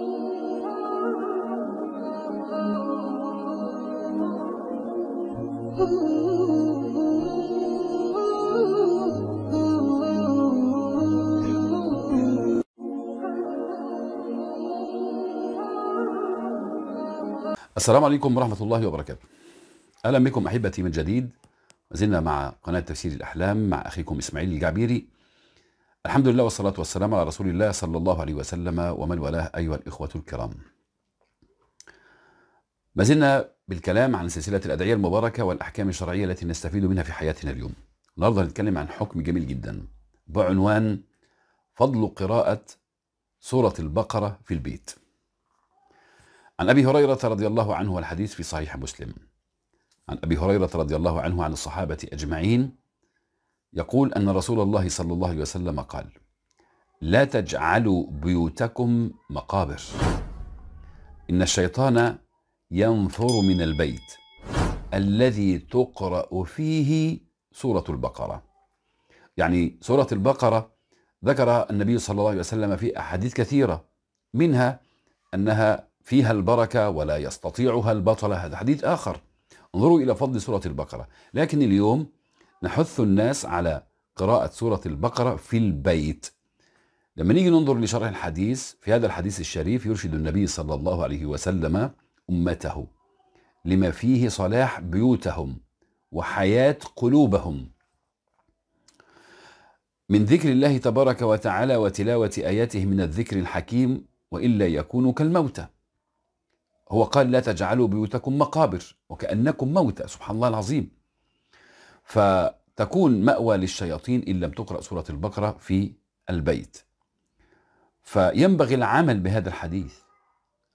السلام عليكم ورحمة الله وبركاته أهلا بكم أحبتي من جديد زلنا مع قناة تفسير الأحلام مع أخيكم إسماعيل الجعبيري الحمد لله والصلاة والسلام على رسول الله صلى الله عليه وسلم ومن والاه أيها الإخوة الكرام ما زلنا بالكلام عن سلسلة الأدعية المباركة والأحكام الشرعية التي نستفيد منها في حياتنا اليوم النهاردة نتكلم عن حكم جميل جدا بعنوان فضل قراءة سورة البقرة في البيت عن أبي هريرة رضي الله عنه والحديث في صحيح مسلم عن أبي هريرة رضي الله عنه عن الصحابة أجمعين يقول أن رسول الله صلى الله عليه وسلم قال لا تجعلوا بيوتكم مقابر إن الشيطان ينفر من البيت الذي تقرأ فيه سورة البقرة يعني سورة البقرة ذكر النبي صلى الله عليه وسلم في أحاديث كثيرة منها أنها فيها البركة ولا يستطيعها البطل هذا حديث آخر انظروا إلى فضل سورة البقرة لكن اليوم نحث الناس على قراءة سورة البقرة في البيت لما نيجي ننظر لشرح الحديث في هذا الحديث الشريف يرشد النبي صلى الله عليه وسلم أمته لما فيه صلاح بيوتهم وحياة قلوبهم من ذكر الله تبارك وتعالى وتلاوة آياته من الذكر الحكيم وإلا يكون كالموتى هو قال لا تجعلوا بيوتكم مقابر وكأنكم موتى سبحان الله العظيم فتكون مأوى للشياطين إن لم تقرأ سورة البقرة في البيت فينبغي العمل بهذا الحديث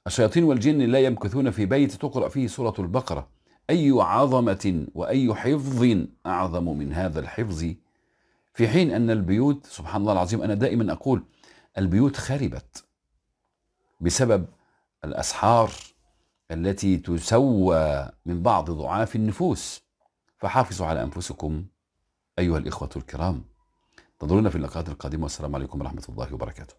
الشياطين والجن لا يمكثون في بيت تقرأ فيه سورة البقرة أي عظمة وأي حفظ أعظم من هذا الحفظ في حين أن البيوت سبحان الله العظيم أنا دائما أقول البيوت خربت بسبب الأسحار التي تسوى من بعض ضعاف النفوس فحافظوا على أنفسكم أيها الإخوة الكرام تنظرون في اللقاءات القادمة والسلام عليكم ورحمة الله وبركاته